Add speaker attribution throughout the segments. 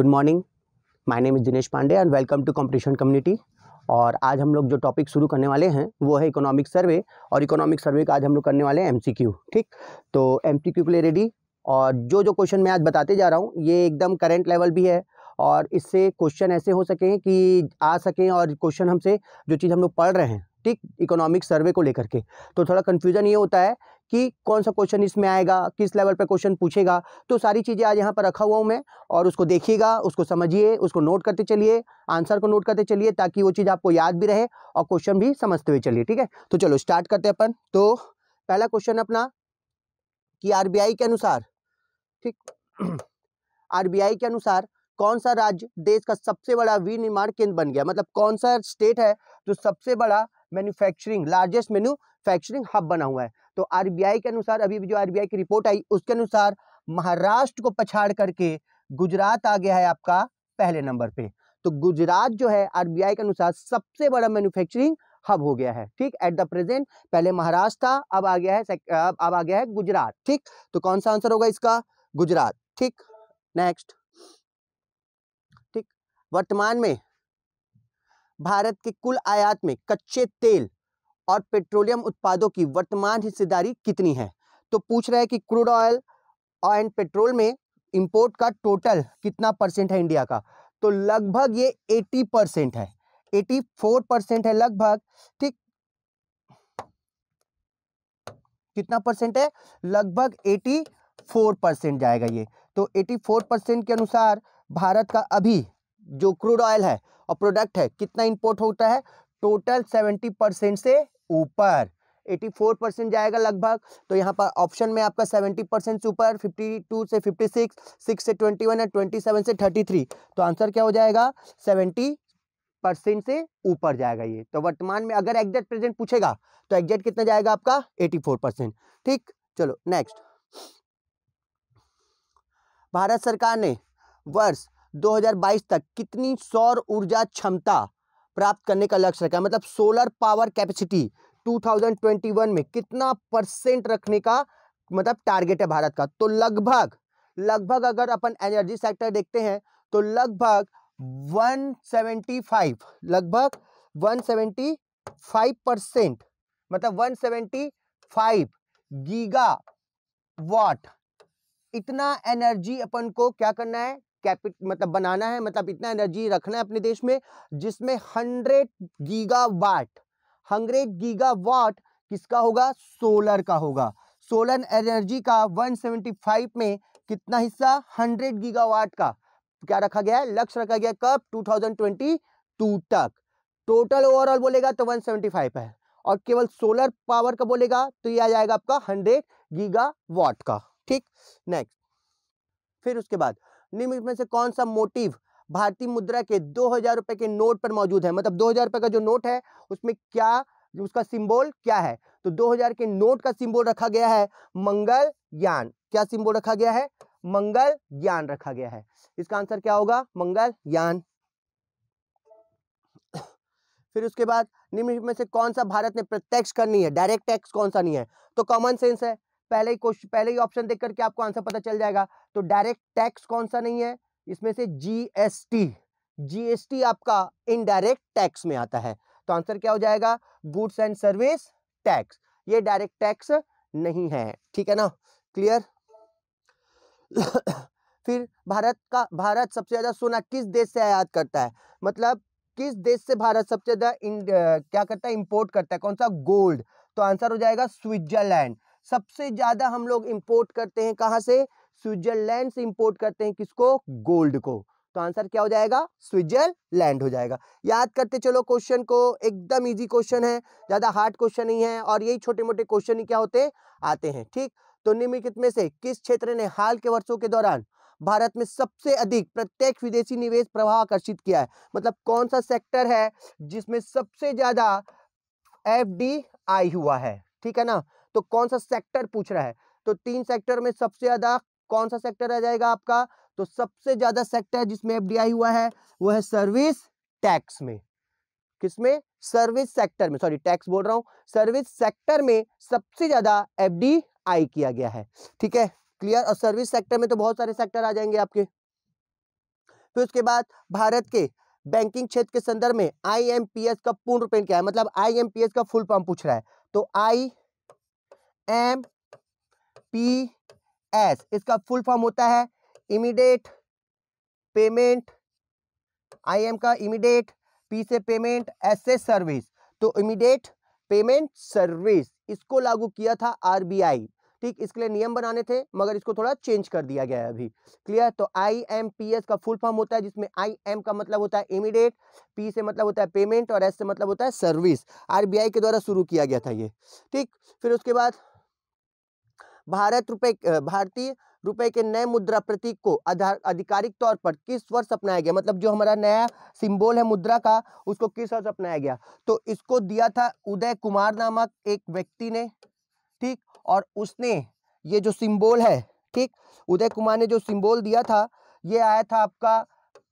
Speaker 1: good morning my name is Dinesh Pandey and welcome to competition community और आज हम लोग जो टॉपिक शुरू करने वाले हैं वो है इकोनॉमिक सर्वे और इकोनॉमिक सर्वे का आज हम लोग करने वाले हैं एमसीक्यू ठीक तो एमसीक्यू के लिए रेडी और जो जो क्वेश्चन मैं आज बताते जा रहा हूँ ये एकदम करेंट लेवल भी है और इससे क्वेश्चन ऐसे हो सकें कि आ सकें और क्वेश्चन हमसे जो चीज़ हम लोग पढ़ रहे हैं ठीक इकोनॉमिक सर्वे को लेकर के तो थोड़ा कन्फ्यूज़न ये होता है कि कौन सा क्वेश्चन इसमें आएगा किस लेवल पर क्वेश्चन पूछेगा तो सारी चीज़ें आज यहाँ पर रखा हुआ हूँ मैं और उसको देखिएगा उसको समझिए उसको नोट करते चलिए आंसर को नोट करते चलिए ताकि वो चीज़ आपको याद भी रहे और क्वेश्चन भी समझते हुए चलिए ठीक है तो चलो स्टार्ट करते हैं अपन तो पहला क्वेश्चन अपना कि आरबीआई के अनुसार ठीक आर के अनुसार कौन सा राज्य देश का सबसे बड़ा विनिर्माण केंद्र बन गया मतलब कौन सा स्टेट है जो सबसे बड़ा manufacturing largest manufacturing hub बना हुआ है तो आरबीआई के अनुसार अभी जो आरबीआई की रिपोर्ट आई उसके अनुसार महाराष्ट्र को पछाड़ करके गुजरात आ गया है आपका पहले नंबर पे तो गुजरात जो है आरबीआई के अनुसार सबसे बड़ा मैन्युफैक्चरिंग हब हो गया है ठीक एट द प्रेजेंट पहले महाराष्ट्र था अब आ गया है अब आ गया है गुजरात ठीक तो कौन सा आंसर होगा इसका गुजरात ठीक नेक्स्ट ठीक वर्तमान में भारत के कुल आयात में कच्चे तेल और पेट्रोलियम उत्पादों की वर्तमान हिस्सेदारी कितनी है तो पूछ रहा है कि क्रूड ऑयल एंड पेट्रोल में इंपोर्ट का टोटल कितना परसेंट है इंडिया का तो लगभग ये 80 परसेंट है 84 परसेंट है लगभग ठीक कितना परसेंट है लगभग 84 परसेंट जाएगा ये तो 84 परसेंट के अनुसार भारत का अभी जो क्रूड ऑयल है और प्रोडक्ट है कितना इंपोर्ट होता है टोटल 70 परसेंट से ऊपर 84 परसेंट जाएगा लगभग तो यहाँ पर ऑप्शन में आपका 70 परसेंट से ऊपर 52 से 56, 6 से 21 और 27 से 33 तो आंसर क्या हो जाएगा 70 परसेंट से ऊपर जाएगा ये तो वर्तमान में अगर एग्जैक्ट प्रेजेंट पूछेगा तो एग्जैक्ट कितना जाएगा आपका 84 परसेंट ठीक चलो नेक्स्ट भारत सरकार ने वर्ष 2022 तक कितनी सौर ऊर्जा क्षमता प्राप्त करने का लक्ष्य रखा है मतलब सोलर पावर कैपेसिटी 2021 में कितना परसेंट रखने का मतलब टारगेट है भारत का तो लगभग लगभग अगर अपन एनर्जी सेक्टर देखते हैं तो लगभग 175 लगभग 175 परसेंट मतलब 175 गीगा वॉट इतना एनर्जी अपन को क्या करना है कैपिट मतलब बनाना है मतलब इतना एनर्जी रखना है अपने देश में जिसमें hundred giga watt hundred giga watt किसका होगा सोलर का होगा सोलर एनर्जी का 175 में कितना हिस्सा 100 गीगावाट का क्या रखा गया है लक्ष्य रखा गया कब 2022 तक टोटल ओवरऑल बोलेगा तो 175 है और केवल सोलर पावर का बोलेगा तो ये आ जाएगा आपका 100 गीगावाट का ठीक नेक्स्ट फिर उसके बाद निम्नलिखित में से कौन सा मोटिव भारतीय मुद्रा के दो हजार रुपए के नोट पर मौजूद है मतलब दो हजार रुपए का जो नोट है उसमें क्या उसका सिंबल क्या है तो दो हजार के नोट का सिंबल रखा गया है मंगल यान क्या सिंबल रखा गया है मंगल यान रखा गया है इसका आंसर क्या होगा मंगल यान फिर उसके बाद निम्न में से कौन सा भारत ने प्रत्यक्ष कर नहीं है डायरेक्ट टैक्स कौन सा नहीं है तो कॉमन सेंस है पहले ही क्वेश्चन पहले ही ऑप्शन देख करके आपको आंसर पता चल जाएगा तो डायरेक्ट टैक्स कौन सा नहीं है इसमें से जीएसटी जीएसटी आपका इनडायरेक्ट टैक्स में आता है तो आंसर क्या हो जाएगा गुड्स एंड सर्विस टैक्स ये डायरेक्ट टैक्स नहीं है ठीक है ना क्लियर फिर भारत का भारत सबसे ज़्यादा सोना किस देश से आयात करता है मतलब किस देश से भारत सबसे ज़्यादा क्या करता है इंपोर्ट करता है कौन सा गोल्ड तो आंसर हो जाएगा स्विट्जरलैंड सबसे ज्यादा हम लोग इम्पोर्ट करते हैं कहाँ से स्विट्जरलैंड से इम्पोर्ट करते हैं किसको गोल्ड को तो आंसर क्या हो जाएगा स्विट्जरलैंड हो जाएगा याद करते चलो क्वेश्चन को एकदम इजी क्वेश्चन है ज़्यादा हार्ड क्वेश्चन नहीं है और यही छोटे मोटे क्वेश्चन ही क्या होते आते हैं ठीक तो निम्नलिखित में से किस क्षेत्र ने हाल के वर्षों के दौरान भारत में सबसे अधिक प्रत्यक्ष विदेशी निवेश प्रवाह आकर्षित किया है मतलब कौन सा सेक्टर है जिसमें सबसे ज़्यादा एफ हुआ है ठीक है ना तो कौन सा सेक्टर पूछ रहा है तो तीन सेक्टर में सबसे ज़्यादा कौन सा सेक्टर आ जाएगा आपका तो सबसे ज़्यादा सेक्टर जिसमें एफ हुआ है वो है सर्विस टैक्स में किसमें सर्विस सेक्टर में सॉरी टैक्स बोल रहा हूं सर्विस सेक्टर में सबसे ज़्यादा एफ किया गया है ठीक है क्लियर और सर्विस सेक्टर में तो बहुत सारे सेक्टर आ जाएंगे आपके फिर उसके बाद भारत के बैंकिंग क्षेत्र के संदर्भ में आईएमपीएस का पूर्ण रूप क्या है मतलब आईएमपीएस का फुल फॉर्म पूछ रहा है तो आई एम पी एस इसका फुल फॉर्म होता है इमीडिएट पेमेंट आई एम का इमीडिएट पी से पेमेंट एस से सर्विस तो इमीडिएट पेमेंट सर्विस इसको लागू किया था आरबीआई ठीक इसके लिए नियम बनाने थे मगर इसको थोड़ा चेंज कर दिया गया है अभी क्लियर तो आई एम पी एस का फुल फॉर्म होता है जिसमें आई एम का मतलब होता है इमीडिएट पी से मतलब होता है पेमेंट और एस से मतलब होता है सर्विस आरबीआई के द्वारा शुरू किया गया था ये ठीक फिर उसके बाद भारत रुपए भारतीय रुपए के नए मुद्रा प्रतीक को आधिकारिक तौर पर किस वर्ष अपनाया गया मतलब जो हमारा नया सिंबल है मुद्रा का उसको किस वर्ष अपनाया गया तो इसको दिया था उदय कुमार नामक एक व्यक्ति ने ठीक और उसने ये जो सिंबल है ठीक उदय कुमार ने जो सिंबल दिया था ये आया था आपका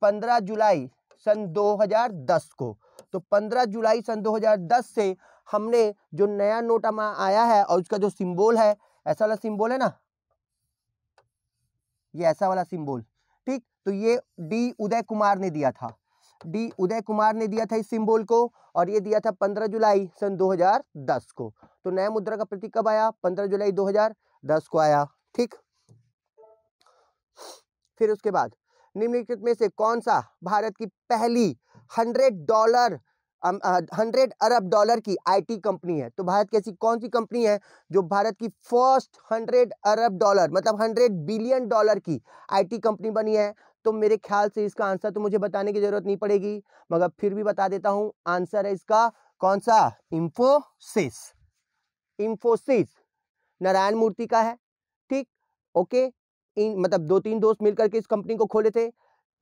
Speaker 1: पंद्रह जुलाई सन 2010 को तो 15 जुलाई सन 2010 से हमने जो नया नोट आया है और उसका जो सिंबल है ऐसा वाला सिंबल है ना ये ऐसा वाला सिंबल ठीक तो ये डी उदय कुमार ने दिया था डी उदय कुमार ने दिया था इस सिंबल को और ये दिया था 15 जुलाई सन 2010 को तो नया मुद्रा का प्रतीक कब आया 15 जुलाई 2010 को आया ठीक फिर उसके बाद निम्नलिखित में से कौन सा भारत की पहली हंड्रेड डॉलर हंड्रेड अरब डॉलर की आईटी कंपनी है तो भारत की ऐसी कौन सी कंपनी है जो भारत की फर्स्ट हंड्रेड अरब डॉलर मतलब हंड्रेड बिलियन डॉलर की आईटी कंपनी बनी है तो मेरे ख्याल से इसका आंसर तो मुझे बताने की जरूरत नहीं पड़ेगी मगर फिर भी बता देता हूं आंसर है इसका कौन सा इंफोसिस इंफोसिस नारायण मूर्ति का है ठीक ओके इन मतलब दो तीन दोस्त मिलकर के इस कंपनी को खोले थे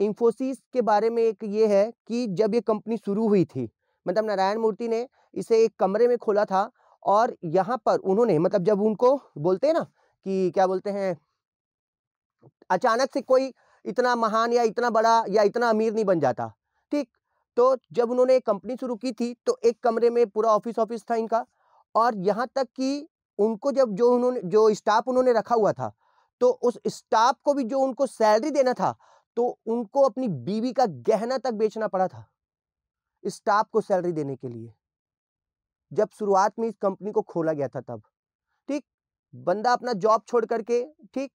Speaker 1: इंफोसिस के बारे में एक ये है कि जब ये कंपनी शुरू हुई थी मतलब नारायण मूर्ति ने इसे एक कमरे में खोला था और यहाँ पर उन्होंने मतलब जब उनको बोलते हैं ना कि क्या बोलते हैं अचानक से कोई इतना महान या इतना बड़ा या इतना अमीर नहीं बन जाता ठीक तो जब उन्होंने एक कंपनी शुरू की थी तो एक कमरे में पूरा ऑफिस ऑफिस था इनका और यहाँ तक कि उनको जब जो उन्होंने जो स्टाफ उन्होंने रखा हुआ था तो उस स्टाफ को भी जो उनको सैलरी देना था तो उनको अपनी बीवी का गहना तक बेचना पड़ा था स्टाफ को सैलरी देने के लिए जब शुरुआत में इस कंपनी को खोला गया था तब ठीक बंदा अपना जॉब छोड़ करके ठीक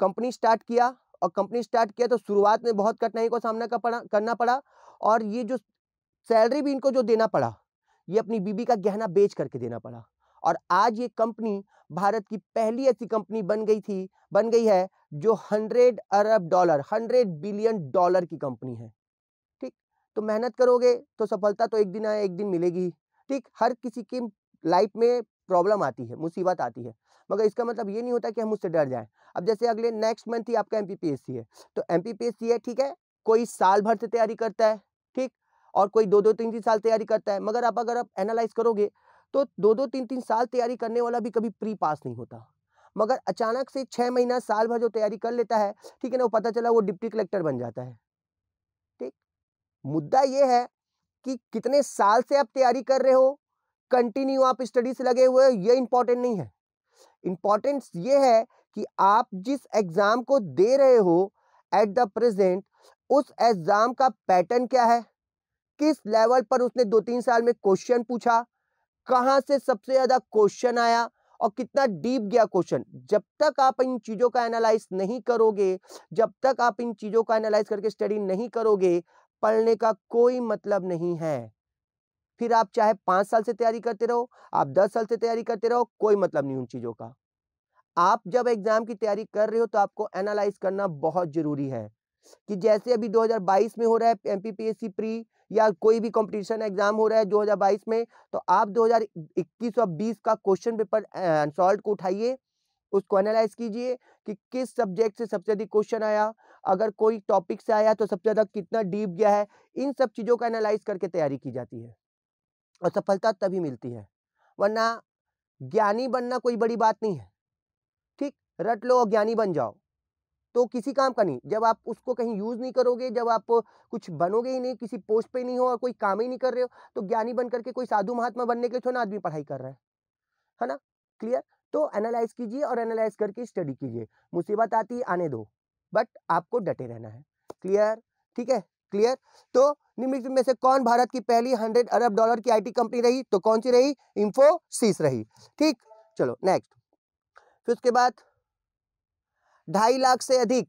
Speaker 1: कंपनी स्टार्ट किया और कंपनी स्टार्ट किया तो शुरुआत में बहुत कठिनाई का सामना पड़ा करना पड़ा और ये जो सैलरी भी इनको जो देना पड़ा ये अपनी बीबी का गहना बेच करके देना पड़ा और आज ये कंपनी भारत की पहली ऐसी कंपनी बन गई थी बन गई है जो हंड्रेड अरब डॉलर हंड्रेड बिलियन डॉलर की कंपनी है तो मेहनत करोगे तो सफलता तो एक दिन आए एक दिन मिलेगी ठीक हर किसी की लाइफ में प्रॉब्लम आती है मुसीबत आती है मगर इसका मतलब ये नहीं होता कि हम उससे डर जाएं अब जैसे अगले नेक्स्ट मंथ ही आपका एम है तो एम है ठीक है कोई साल भर से तैयारी करता है ठीक और कोई दो दो तीन तीन साल तैयारी करता है मगर आप अगर आप एनालाइज करोगे तो दो दो तीन तीन साल तैयारी करने वाला भी कभी प्री पास नहीं होता मगर अचानक से छः महीना साल भर जो तैयारी कर लेता है ठीक है ना वो पता चला वो डिप्टी कलेक्टर बन जाता है मुद्दा ये है कि कितने साल से आप तैयारी कर रहे हो कंटिन्यू आप स्टडी से लगे हुए हो ये इंपॉर्टेंट नहीं है इम्पॉर्टेंस ये है कि आप जिस एग्ज़ाम को दे रहे हो एट द प्रेजेंट उस एग्ज़ाम का पैटर्न क्या है किस लेवल पर उसने दो तीन साल में क्वेश्चन पूछा कहाँ से सबसे ज़्यादा क्वेश्चन आया और कितना डीप गया क्वेश्चन जब तक आप इन चीज़ों का एनालाइज नहीं करोगे जब तक आप इन चीज़ों का एनालाइज करके स्टडी नहीं करोगे पढ़ने का कोई मतलब नहीं है फिर आप चाहे पांच साल से तैयारी करते रहो आप दस साल से तैयारी करते रहो कोई मतलब नहीं उन चीज़ों का आप जब एग्ज़ाम की तैयारी कर रहे हो तो आपको एनालाइज करना बहुत ज़रूरी है कि जैसे अभी 2022 में हो रहा है एम प्री या कोई भी कंपटीशन एग्ज़ाम हो रहा है 2022 में तो आप 2021 और 20 का क्वेश्चन पेपर सॉल्ट को उठाइए उसको एनालाइज कीजिए कि किस सब्जेक्ट से सबसे अधिक क्वेश्चन आया अगर कोई टॉपिक से आया तो सबसे ज़्यादा कितना डीप गया है इन सब चीज़ों का एनालाइज करके तैयारी की जाती है और सफलता तभी मिलती है वरना ज्ञानी बनना कोई बड़ी बात नहीं है ठीक रट लो और ज्ञानी बन जाओ तो किसी काम का नहीं जब आप उसको कहीं यूज़ नहीं करोगे जब आप कुछ बनोगे ही नहीं किसी पोस्ट पे नहीं हो और कोई काम ही नहीं कर रहे हो तो ज्ञानी बन करके कोई साधु महात्मा बनने के लिए थोड़ा आदमी पढ़ाई कर रहा है है ना क्लियर तो एनालाइज कीजिए और एनालाइज करके स्टडी कीजिए मुसीबत आती आने दो बट आपको डटे रहना है क्लियर ठीक है क्लियर तो निम्नलिखित में से कौन भारत की पहली हंड्रेड अरब डॉलर की आईटी कंपनी रही तो कौन सी रही इंफोसिस रही ठीक चलो नेक्स्ट फिर उसके बाद ढाई लाख से अधिक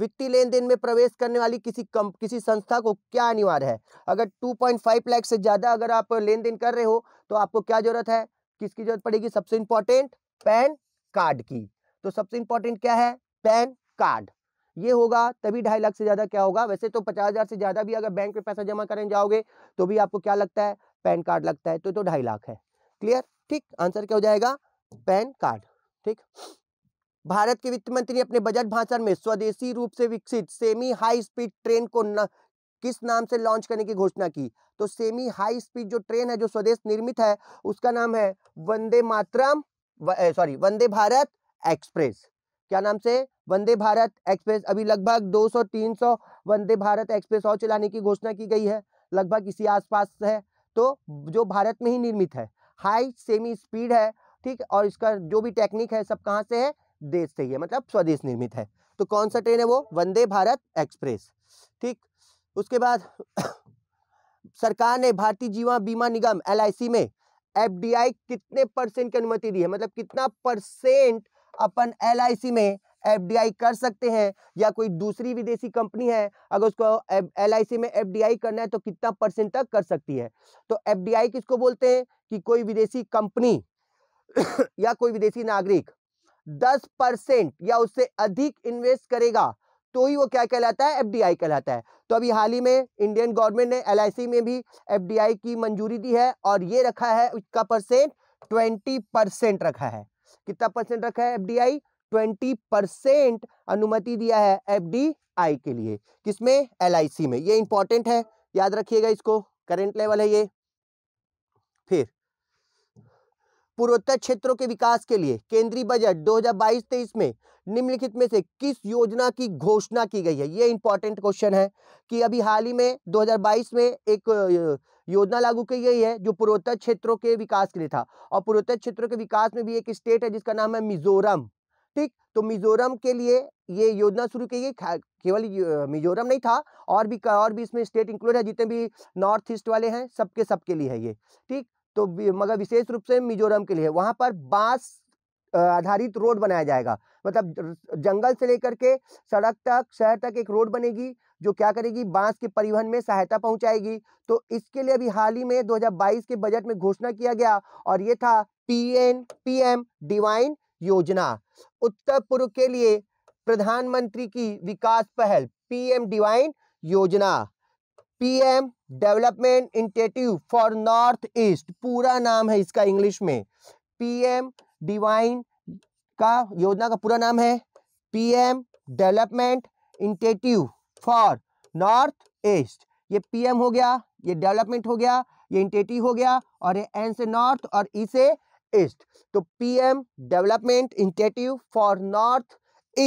Speaker 1: वित्तीय लेन देन में प्रवेश करने वाली किसी कम किसी संस्था को क्या अनिवार्य है अगर 2.5 लाख से ज़्यादा अगर आप लेन देन कर रहे हो तो आपको क्या जरूरत है किसकी जरूरत पड़ेगी सबसे इंपॉर्टेंट पैन कार्ड की तो सबसे इंपॉर्टेंट क्या है पैन कार्ड ये होगा तभी ढाई लाख से ज़्यादा क्या होगा वैसे तो पचास हज़ार से ज़्यादा भी अगर बैंक में पैसा जमा करने जाओगे तो भी आपको क्या लगता है पैन कार्ड लगता है तो तो ढाई लाख है क्लियर ठीक आंसर क्या हो जाएगा पैन कार्ड ठीक भारत के वित्त मंत्री ने अपने बजट भाषण में स्वदेशी रूप से विकसित सेमी हाई स्पीड ट्रेन को न, किस नाम से लॉन्च करने की घोषणा की तो सेमी हाई स्पीड जो ट्रेन है जो स्वदेश निर्मित है उसका नाम है वंदे मातरम सॉरी वंदे भारत एक्सप्रेस क्या नाम से वंदे भारत एक्सप्रेस अभी लगभग 200-300 वंदे भारत एक्सप्रेस और चलाने की घोषणा की गई है लगभग इसी आसपास है तो जो भारत में ही निर्मित है हाई सेमी स्पीड है ठीक और इसका जो भी टेक्निक है सब कहाँ से है देश से ही है मतलब स्वदेश निर्मित है तो कौन सा ट्रेन है वो वंदे भारत एक्सप्रेस ठीक उसके बाद सरकार ने भारतीय जीवन बीमा निगम एल में एफ कितने परसेंट की अनुमति दी है मतलब कितना परसेंट अपन एल में एफ कर सकते हैं या कोई दूसरी विदेशी कंपनी है अगर उसको एल में एफ करना है तो कितना परसेंट तक कर सकती है तो एफ किसको बोलते हैं कि कोई विदेशी कंपनी या कोई विदेशी नागरिक दस परसेंट या उससे अधिक इन्वेस्ट करेगा तो ही वो क्या कहलाता है एफ कहलाता है तो अभी हाल ही में इंडियन गवर्नमेंट ने एल में भी एफ की मंजूरी दी है और ये रखा है उसका परसेंट ट्वेंटी रखा है कितना परसेंट रखा है एफडीआई 20 परसेंट अनुमति दिया है एफडीआई के लिए किसमें एलआईसी में ये इंपॉर्टेंट है याद रखिएगा इसको करेंट लेवल है ये फिर पूर्वोत्तर क्षेत्रों के विकास के लिए केंद्रीय बजट 2022-23 में निम्नलिखित में से किस योजना की घोषणा की गई है ये इंपॉर्टेंट क्वेश्चन है कि अभी हाल ही में 2022 में एक योजना लागू की गई है जो पूर्वोत्तर क्षेत्रों के विकास के लिए था और पूर्वोत्तर क्षेत्रों के विकास में भी एक स्टेट है जिसका नाम है मिजोरम ठीक तो मिजोरम के लिए ये योजना शुरू की गई केवल मिजोरम नहीं था और भी और भी इसमें स्टेट इंक्लूड है जितने भी नॉर्थ ईस्ट वाले हैं सबके सबके लिए है ये ठीक तो मगर विशेष रूप से मिजोरम के लिए वहाँ पर बांस आधारित रोड बनाया जाएगा मतलब जंगल से लेकर के सड़क तक शहर तक एक रोड बनेगी जो क्या करेगी बांस के परिवहन में सहायता पहुंचाएगी तो इसके लिए अभी हाल ही में 2022 के बजट में घोषणा किया गया और ये था पीएन पीएम डिवाइन योजना उत्तर पूर्व के लिए प्रधानमंत्री की विकास पहल पीएम डिवाइन योजना PM development initiative for north east पूरा नाम है इसका इंग्लिश में पीएम डिवाइन का योजना का पूरा नाम है PM development initiative for north east ये पीएम हो गया ये डेवलपमेंट हो गया ये इंटेटिव हो गया और ये एन से नॉर्थ और ई e से ईस्ट तो PM development initiative for north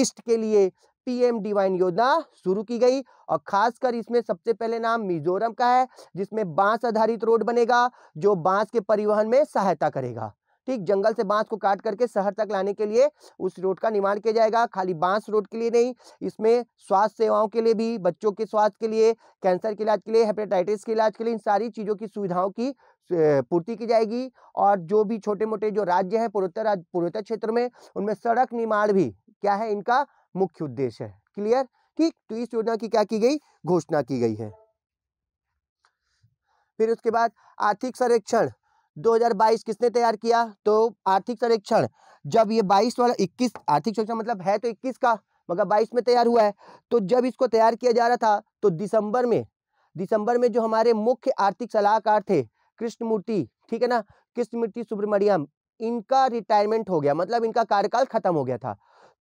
Speaker 1: east के लिए पीएम डिवाइन योजना शुरू की गई और खासकर इसमें सबसे पहले नाम मिजोरम का है जिसमें बांस आधारित रोड बनेगा जो बांस के परिवहन में सहायता करेगा ठीक जंगल से बांस को काट करके शहर तक लाने के लिए उस रोड का निर्माण किया जाएगा खाली बांस रोड के लिए नहीं इसमें स्वास्थ्य सेवाओं के लिए भी बच्चों के स्वास्थ्य के लिए कैंसर के इलाज के लिए हेपेटाइटिस के इलाज के लिए इन सारी चीज़ों की सुविधाओं की पूर्ति की जाएगी और जो भी छोटे मोटे जो राज्य हैं पूर्वोत्तर राज्य पूर्वोत्तर क्षेत्र में उनमें सड़क निर्माण भी क्या है इनका मुख्य उद्देश्य है क्लियर ठीक तो इस योजना की क्या की गई घोषणा की गई है फिर उसके बाद आर्थिक सर्वेक्षण 2022 किसने तैयार किया तो आर्थिक सर्वेक्षण जब ये 22 वाला 21 आर्थिक सर्वेक्षण मतलब है तो 21 का मगर 22 में तैयार हुआ है तो जब इसको तैयार किया जा रहा था तो दिसंबर में दिसंबर में जो हमारे मुख्य आर्थिक सलाहकार थे कृष्णमूर्ति ठीक है ना कृष्णमूर्ति सुब्रमण्यम इनका रिटायरमेंट हो गया मतलब इनका कार्यकाल खत्म हो गया था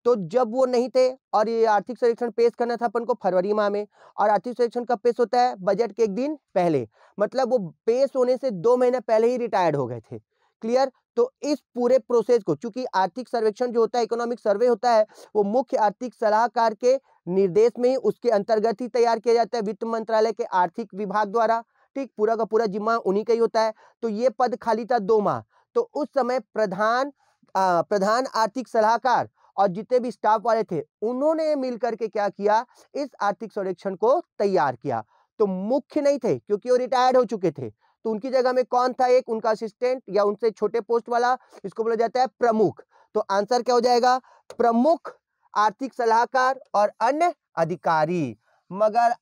Speaker 1: तो जब वो नहीं थे और ये आर्थिक सर्वेक्षण पेश करना था अपन को फरवरी माह में और आर्थिक सर्वेक्षण कब पेश होता है बजट के एक दिन पहले मतलब वो पेश होने से दो महीने पहले ही रिटायर्ड हो गए थे क्लियर तो इस पूरे प्रोसेस को चूंकि आर्थिक सर्वेक्षण जो होता है इकोनॉमिक सर्वे होता है वो मुख्य आर्थिक सलाहकार के निर्देश में ही उसके अंतर्गत ही तैयार किया जाता है वित्त मंत्रालय के आर्थिक विभाग द्वारा ठीक पूरा का पूरा जिम्मा उन्हीं का ही होता है तो ये पद खाली था दो माह तो उस समय प्रधान आ, प्रधान आर्थिक सलाहकार और जितने भी स्टाफ वाले थे उन्होंने मिलकर के क्या किया इस आर्थिक सर्वेक्षण को तैयार किया तो मुख्य नहीं थे क्योंकि वो रिटायर्ड हो चुके थे तो उनकी जगह में कौन था एक उनका असिस्टेंट या उनसे छोटे पोस्ट वाला इसको बोला जाता है प्रमुख तो आंसर क्या हो जाएगा प्रमुख आर्थिक सलाहकार और अन्य अधिकारी मगर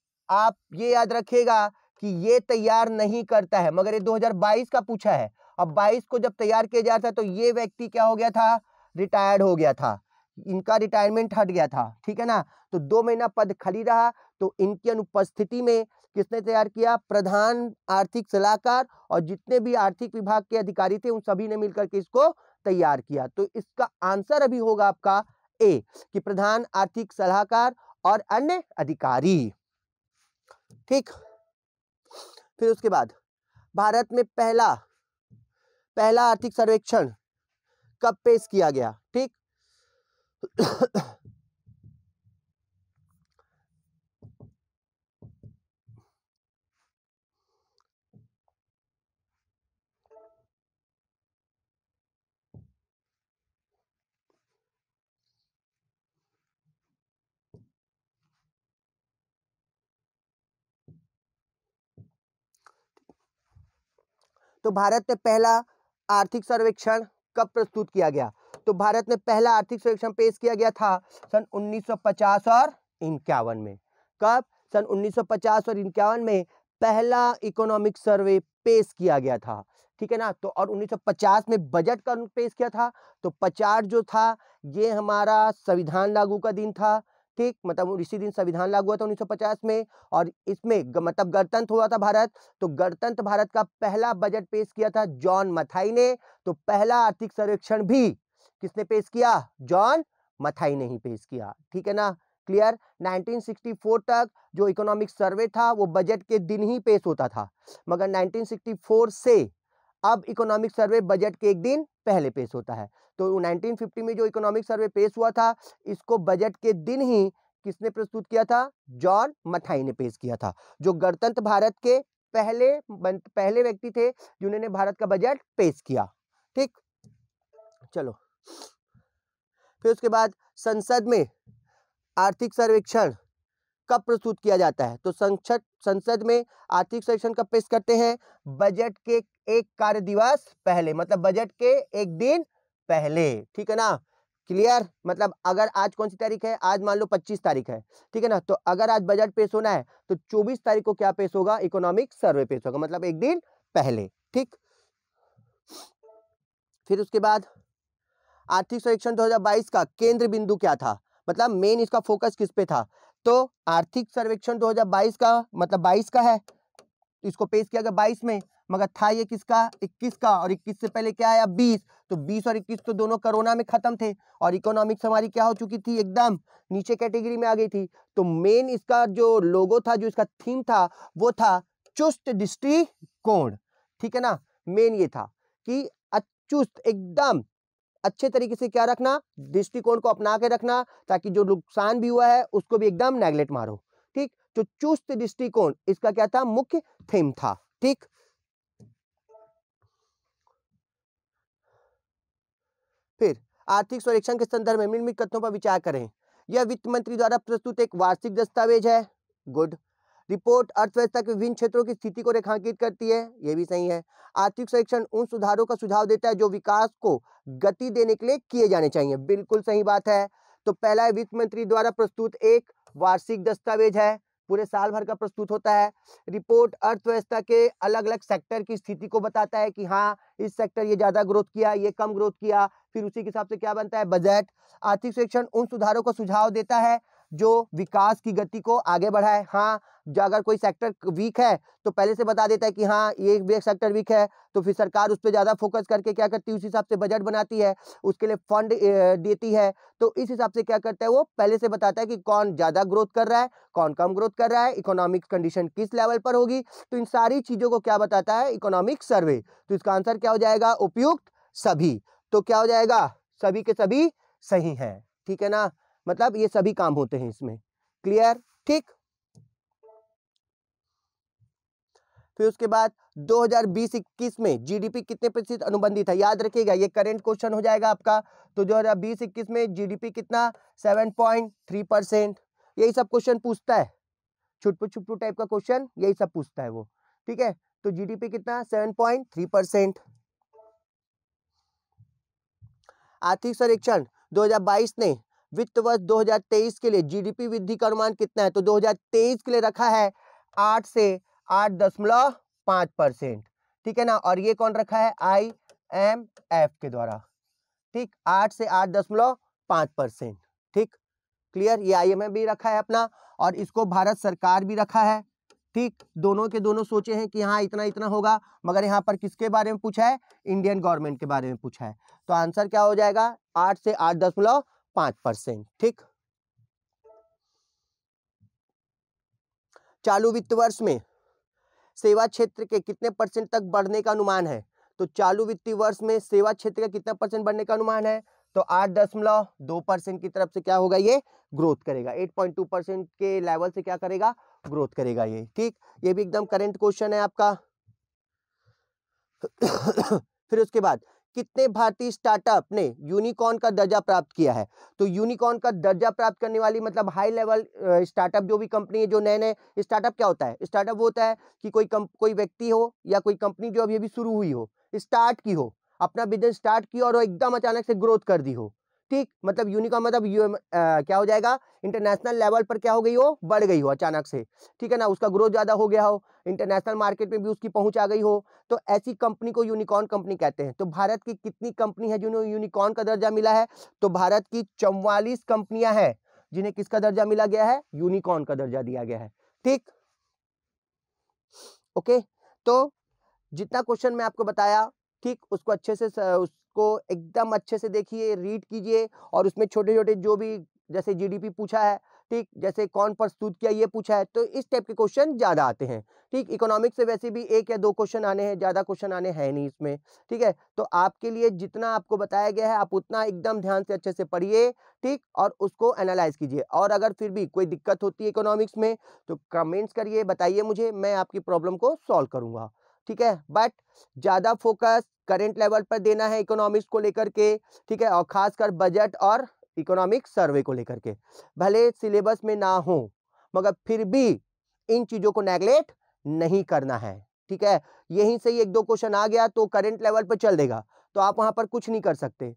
Speaker 1: आप ये याद रखिएगा कि ये तैयार नहीं करता है मगर ये 2022 का पूछा है अब 22 को जब तैयार किया जाता है तो ये व्यक्ति क्या हो गया था रिटायर्ड हो गया था इनका रिटायरमेंट हट गया था ठीक है ना तो दो महीना पद खाली रहा तो इनकी अनुपस्थिति में किसने तैयार किया प्रधान आर्थिक सलाहकार और जितने भी आर्थिक विभाग के अधिकारी थे उन सभी ने मिलकर के इसको तैयार किया तो इसका आंसर अभी होगा आपका ए कि प्रधान आर्थिक सलाहकार और अन्य अधिकारी ठीक फिर उसके बाद भारत में पहला पहला आर्थिक सर्वेक्षण कब पेश किया गया तो भारत ने पहला आर्थिक सर्वेक्षण कब प्रस्तुत किया गया तो भारत में पहला आर्थिक सर्वेक्षण पेश किया गया था सन उन्नीस और इक्यावन में कब सन उन्नीस और इक्यावन में पहला इकोनॉमिक सर्वे पेश किया गया था ठीक है ना तो और 1950 में बजट का पेश किया था तो 50 जो था ये हमारा संविधान लागू का दिन था ठीक मतलब इसी दिन संविधान लागू हुआ था 1950 में और इसमें मतलब गणतंत्र हुआ था भारत तो गणतंत्र भारत का पहला बजट पेश किया था जॉन मथाई ने तो पहला आर्थिक सर्वेक्षण भी किसने पेश किया जॉन मथाई ने ही पेश किया ठीक है ना क्लियर 1964 तक जो इकोनॉमिक सर्वे था वो बजट के दिन ही पेश होता था मगर 1964 से अब इकोनॉमिक सर्वे बजट के एक दिन पहले पेश होता है तो 1950 में जो इकोनॉमिक सर्वे पेश हुआ था इसको बजट के दिन ही किसने प्रस्तुत किया था जॉन मथाई ने पेश किया था जो गणतंत्र भारत के पहले पहले व्यक्ति थे जिन्होंने भारत का बजट पेश किया ठीक चलो फिर उसके बाद संसद में आर्थिक सर्वेक्षण कब प्रस्तुत किया जाता है तो संसद संसद में आर्थिक सर्वेक्षण कब पेश करते हैं बजट के एक कार्य दिवस पहले मतलब बजट के एक दिन पहले ठीक है ना क्लियर मतलब अगर आज कौन सी तारीख है आज मान लो 25 तारीख है ठीक है ना तो अगर आज बजट पेश होना है तो 24 तारीख को क्या पेश होगा इकोनॉमिक सर्वे पेश होगा मतलब एक दिन पहले ठीक फिर उसके बाद आर्थिक सर्वेक्षण 2022 का केंद्र बिंदु क्या था मतलब मेन इसका फोकस किस पे था तो आर्थिक सर्वेक्षण 2022 का मतलब 22 का है तो इसको पेश किया गया 22 में मगर था ये किसका इक्कीस का और इक्कीस से पहले क्या आया बीस तो बीस और इक्कीस तो दोनों कोरोना में खत्म थे और इकोनॉमिक्स हमारी क्या हो चुकी थी एकदम नीचे कैटेगरी में आ गई थी तो मेन इसका जो लोगो था जो इसका थीम था वो था चुस्त दृष्टि कोण ठीक है ना मेन ये था कि चुस्त एकदम अच्छे तरीके से क्या रखना दृष्टिकोण को अपना के रखना ताकि जो नुकसान भी हुआ है उसको भी एकदम नेगलेक्ट मारो ठीक तो चुस्त दृष्टिकोण इसका क्या था मुख्य थीम था ठीक फिर आर्थिक सर्वेक्षण के संदर्भ में निर्मित कथनों पर विचार करें यह वित्त मंत्री द्वारा प्रस्तुत एक वार्षिक दस्तावेज है गुड रिपोर्ट अर्थव्यवस्था के विभिन्न क्षेत्रों की स्थिति को रेखांकित करती है ये भी सही है आर्थिक सर्वेक्षण उन सुधारों का सुझाव देता है जो विकास को गति देने के लिए किए जाने चाहिए बिल्कुल सही बात है तो पहला वित्त मंत्री द्वारा प्रस्तुत एक वार्षिक दस्तावेज है पूरे साल भर का प्रस्तुत होता है रिपोर्ट अर्थव्यवस्था के अलग अलग सेक्टर की स्थिति को बताता है कि हाँ इस सेक्टर ये ज़्यादा ग्रोथ किया ये कम ग्रोथ किया फिर उसी के हिसाब से क्या बनता है बजट आर्थिक सर्वेक्षण उन सुधारों को सुझाव देता है जो विकास की गति को आगे बढ़ाए हाँ अगर कोई सेक्टर वीक है तो पहले से बता देता है कि हाँ ये एक सेक्टर वीक है तो फिर सरकार उस पर ज़्यादा फोकस करके क्या करती है उस हिसाब से बजट बनाती है उसके लिए फंड देती है तो इस हिसाब से क्या करता है वो पहले से बताता है कि कौन ज़्यादा ग्रोथ कर रहा है कौन कम ग्रोथ कर रहा है इकोनॉमिक कंडीशन किस लेवल पर होगी तो इन सारी चीज़ों को क्या बताता है इकोनॉमिक सर्वे तो इसका आंसर क्या हो जाएगा उपयुक्त सभी तो क्या हो जाएगा सभी के सभी सही है ठीक है ना मतलब ये सभी काम होते हैं इसमें क्लियर ठीक फिर उसके बाद 2020-21 में जीडीपी कितने प्रतिशत अनुबंधित है याद रखिएगा ये करेंट क्वेश्चन हो जाएगा आपका तो 2020-21 में जीडीपी कितना 7.3 परसेंट यही सब क्वेश्चन पूछता है छुटपू छुटपू टाइप का क्वेश्चन यही सब पूछता है वो ठीक है तो जीडीपी कितना 7.3 परसेंट आर्थिक सर्वेक्षण 2022 ने वित्त वर्ष 2023 के लिए जीडीपी वृद्धि का अनुमान कितना है तो 2023 के लिए रखा है आठ से आठ दशमलव पाँच परसेंट ठीक है ना और ये कौन रखा है आई एम एफ के द्वारा ठीक आठ से आठ दशमलव पाँच परसेंट ठीक क्लियर ये आई एम एफ भी रखा है अपना और इसको भारत सरकार भी रखा है ठीक दोनों के दोनों सोचे हैं कि हाँ इतना इतना होगा मगर यहाँ पर किसके बारे में पूछा है इंडियन गवर्नमेंट के बारे में पूछा है तो आंसर क्या हो जाएगा आठ से आठ दशमलव पांच परसेंट ठीक चालू वित्त वर्ष में सेवा क्षेत्र के कितने परसेंट तक बढ़ने का अनुमान है तो चालू वित्तीय वर्ष में सेवा क्षेत्र का कितना परसेंट बढ़ने का अनुमान है तो आठ दशमलव दो परसेंट की तरफ से क्या होगा ये ग्रोथ करेगा एट पॉइंट टू परसेंट के लेवल से क्या करेगा ग्रोथ करेगा ये ठीक ये भी एकदम करेंट क्वेश्चन है आपका फिर उसके बाद कितने भारतीय स्टार्टअप ने यूनिकॉर्न का दर्जा प्राप्त किया है तो यूनिकॉर्न का दर्जा प्राप्त करने वाली मतलब हाई लेवल स्टार्टअप जो भी कंपनी है जो नए नए स्टार्टअप क्या होता है स्टार्टअप वो होता है कि कोई कम, कोई व्यक्ति हो या कोई कंपनी जो अभी अभी शुरू हुई हो स्टार्ट की हो अपना बिजनेस स्टार्ट की और एकदम अचानक से ग्रोथ कर दी हो ठीक मतलब यूनिकॉम मतलब यू आ, क्या हो जाएगा इंटरनेशनल लेवल पर क्या हो गई हो बढ़ गई हो अचानक से ठीक है ना उसका ग्रोथ ज़्यादा हो गया हो इंटरनेशनल मार्केट में भी उसकी पहुंच आ गई हो तो ऐसी कंपनी को यूनिकॉर्न कंपनी कहते हैं तो भारत की कितनी कंपनी है जिन्हें यूनिकॉर्न का दर्जा मिला है तो भारत की चौवालीस कंपनियां हैं जिन्हें किसका दर्जा मिला गया है यूनिकॉर्न का दर्जा दिया गया है ठीक ओके तो जितना क्वेश्चन मैं आपको बताया ठीक उसको अच्छे से उस को एकदम अच्छे से देखिए रीड कीजिए और उसमें छोटे छोटे जो भी जैसे जीडीपी पूछा है ठीक जैसे कौन प्रस्तुत किया ये पूछा है तो इस टाइप के क्वेश्चन ज़्यादा आते हैं ठीक इकोनॉमिक्स से वैसे भी एक या दो क्वेश्चन आने हैं ज़्यादा क्वेश्चन आने हैं नहीं इसमें ठीक है तो आपके लिए जितना आपको बताया गया है आप उतना एकदम ध्यान से अच्छे से पढ़िए ठीक और उसको एनालाइज कीजिए और अगर फिर भी कोई दिक्कत होती है इकोनॉमिक्स में तो कमेंट्स करिए बताइए मुझे मैं आपकी प्रॉब्लम को सॉल्व करूँगा ठीक है बट ज़्यादा फोकस करेंट लेवल पर देना है इकोनॉमिक्स को लेकर के ठीक है और खासकर बजट और इकोनॉमिक सर्वे को लेकर के भले सिलेबस में ना हो मगर फिर भी इन चीज़ों को नेगलेक्ट नहीं करना है ठीक है यहीं से ही एक दो क्वेश्चन आ गया तो करेंट लेवल पर चल देगा तो आप वहाँ पर कुछ नहीं कर सकते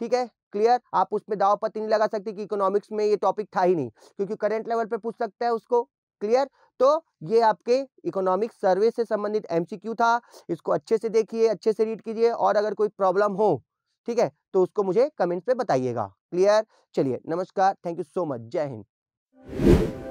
Speaker 1: ठीक है क्लियर आप उसमें दाव पत्ती नहीं लगा सकते कि इकोनॉमिक्स में ये टॉपिक था ही नहीं क्योंकि करेंट लेवल पर पूछ सकता है उसको क्लियर तो ये आपके इकोनॉमिक सर्वे से संबंधित एमसीक्यू था इसको अच्छे से देखिए अच्छे से रीड कीजिए और अगर कोई प्रॉब्लम हो ठीक है तो उसको मुझे कमेंट्स पे बताइएगा क्लियर चलिए नमस्कार थैंक यू सो मच जय हिंद